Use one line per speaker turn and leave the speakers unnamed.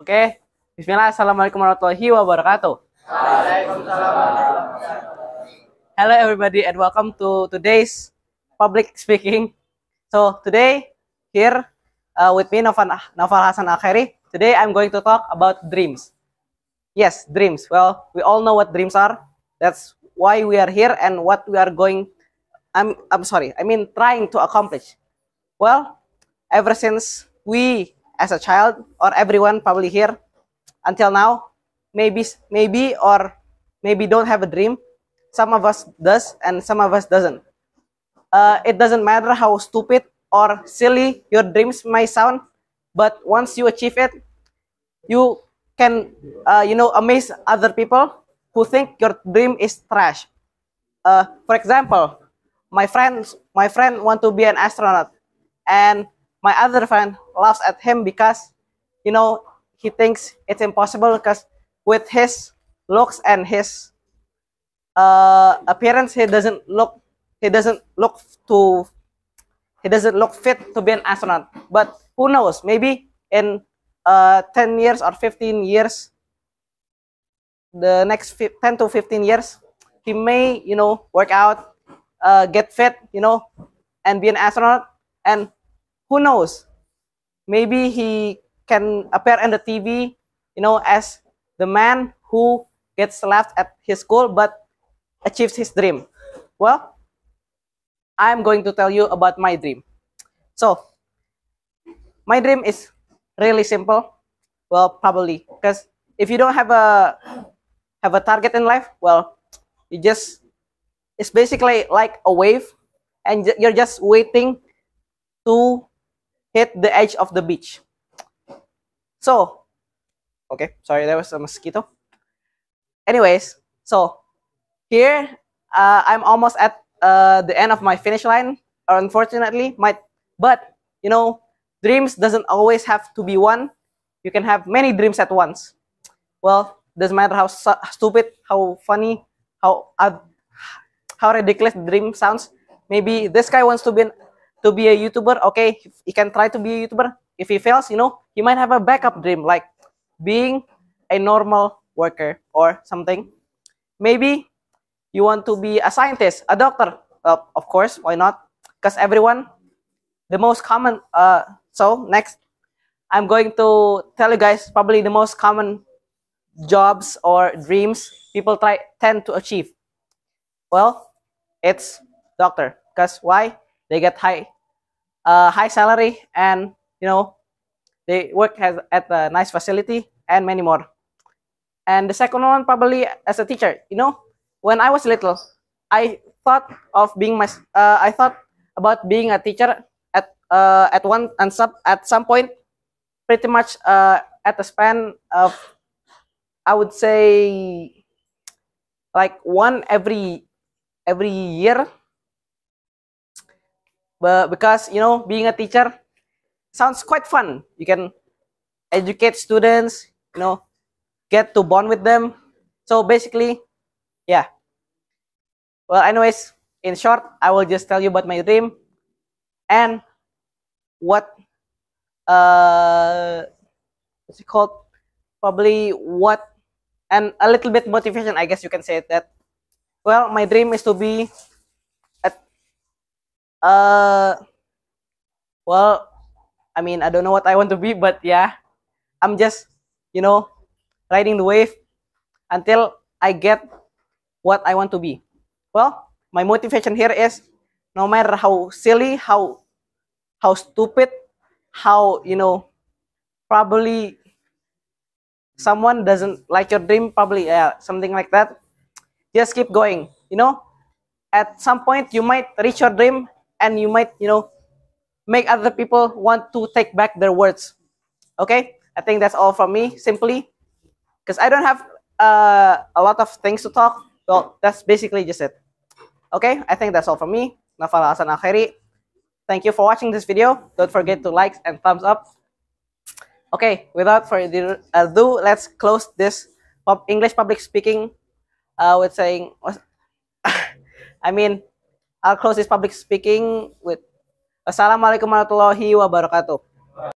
Oke. Okay? Bismillah. Assalamualaikum warahmatullahi wabarakatuh. Hello everybody and welcome to today's public speaking. So today here uh, with me Novan Novan Hasan Akhiri. Today I'm going to talk about dreams. Yes, dreams. Well, we all know what dreams are. That's why we are here and what we are going I'm I'm sorry. I mean trying to accomplish. Well, ever since we as a child or everyone probably here until now maybe maybe or maybe don't have a dream some of us does and some of us doesn't uh, it doesn't matter how stupid or silly your dreams may sound but once you achieve it you can uh, you know amaze other people who think your dream is trash uh, for example my friends my friend want to be an astronaut and my other friend laughs at him because you know he thinks it's impossible because with his looks and his uh, appearance he doesn't look he doesn't look to he doesn't look fit to be an astronaut but who knows maybe in uh, 10 years or 15 years the next 10 to 15 years he may you know work out uh, get fit you know and be an astronaut and who knows? Maybe he can appear on the TV, you know, as the man who gets left at his school but achieves his dream. Well, I'm going to tell you about my dream. So, my dream is really simple. Well, probably because if you don't have a have a target in life, well, you just it's basically like a wave, and you're just waiting to hit the edge of the beach. So, okay, sorry, there was a mosquito. Anyways, so here uh, I'm almost at uh, the end of my finish line. Unfortunately, my but you know, dreams doesn't always have to be one. You can have many dreams at once. Well, doesn't matter how stupid, how funny, how uh, how ridiculous the dream sounds. Maybe this guy wants to be an to be a YouTuber, okay, he can try to be a YouTuber. If he fails, you know, he might have a backup dream like being a normal worker or something. Maybe you want to be a scientist, a doctor. Well, of course, why not? Because everyone, the most common. Uh, so next, I'm going to tell you guys probably the most common jobs or dreams people try tend to achieve. Well, it's doctor. Because why? they get high uh, high salary and you know they work at a nice facility and many more and the second one probably as a teacher you know when i was little i thought of being my uh, i thought about being a teacher at uh, at one and some at some point pretty much uh, at the span of i would say like one every every year but because you know being a teacher sounds quite fun you can educate students you know get to bond with them so basically yeah well anyways in short i will just tell you about my dream and what uh what's it called probably what and a little bit motivation i guess you can say that well my dream is to be Uh, well, I mean, I don't know what I want to be, but yeah, I'm just, you know, riding the wave until I get what I want to be. Well, my motivation here is no matter how silly, how how stupid, how you know, probably someone doesn't like your dream, probably yeah, something like that. Just keep going. You know, at some point you might reach your dream and you might, you know, make other people want to take back their words. Okay? I think that's all from me, simply. Because I don't have uh, a lot of things to talk. Well, that's basically just it. Okay? I think that's all from me. Nafala Hasan Akhiri. Thank you for watching this video. Don't forget to like and thumbs up. Okay, without further ado, let's close this English public speaking uh, with saying, I mean, I'll close this public speaking with Assalamualaikum warahmatullahi wabarakatuh.